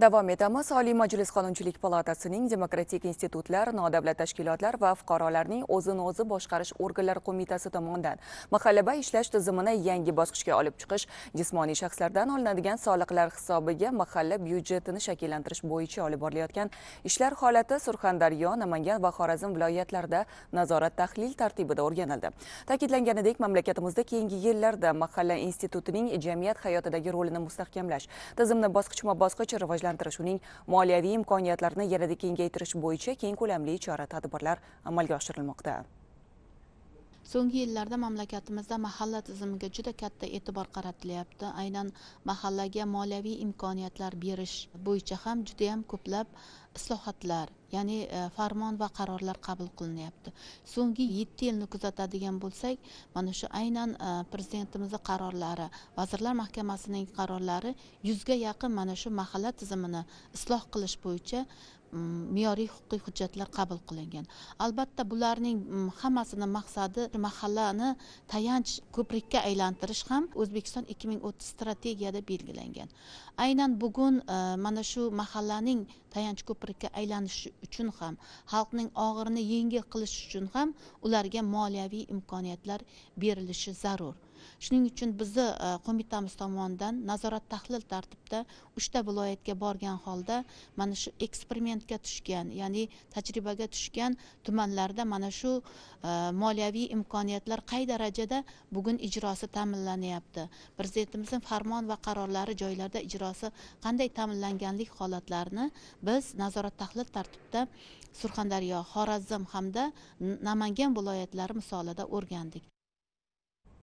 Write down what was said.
davom etamiz oliy majlis qonunchilik palatasining demokratik institutlar nodavlat tashkilotlar va fuqarolarning o'zini o'zi boshqarish organlari qo'mitasi tomonidan mahallaba ishlash tizimini yangi bosqichga olib chiqish jismoniy shaxslardan olinadigan soliqlar hisobiga mahalla byudjetini shakllantirish bo'yicha olib borilayotgan ishlar holati surxondaryo namangan va xorazm viloyatlarida nazorat tahlil tartibida o'rganildi ta'kidlanganidek mamlakatimizda keyingi yillarda mahalla institutining jamiyat hayotidagi rolini mustahkamlash tizimni bosqichma bosqich rivojlantirish rivojlantirish uning moliyaviy imkoniyatlarini yanada kengaytirish bo'yicha keng ko'lamli chora tadbirlar amalga oshirilmoqda so'nggi yillarda mamlakatimizda mahalla tizimiga juda katta e'tibor qaratilyapti aynan mahallaga moliyaviy imkoniyatlar berish bo'yicha ham judayam ko'plab islohotlar ya'ni e, farmon va qarorlar qabul qilinyapti so'nggi yetti yilni kuzatadigan bo'lsak mana shu aynan e, prezidentimizni qarorlari vazirlar mahkamasining qarorlari yuzga yaqin mana shu mahalla tizimini isloh qilish bo'yicha me'yoriy huquqiy hujjatlar qabul qilingan albatta bularning hammasini maqsadi mahallani tayanch ko'prikka aylantirish ham o'zbekiston ikki ming o'ttiz strategiyada belgilangan aynan bugun e, mana shu mahallaning tayanch ko'prikka aylanishi uchun ham xalqning og'irini yengil qilish uchun ham ularga moliyaviy imkoniyatlar berilishi zarur shuning uchun bizni e, qo'mitamiz tomonidan nazorat tahlil tartibida uchta viloyatga borgan holda mana shu eksperimentga tushgan ya'ni tajribaga tushgan tumanlarda mana shu e, moliyaviy imkoniyatlar qay darajada bugun ijrosi ta'minlanyapti prezidentimizning farmon va qarorlari joylarda ijrosi qanday ta'minlanganlik holatlarini biz nazorat tahlil tartibida surxondaryo xorazm hamda namangan viloyatlari misolida o'rgandik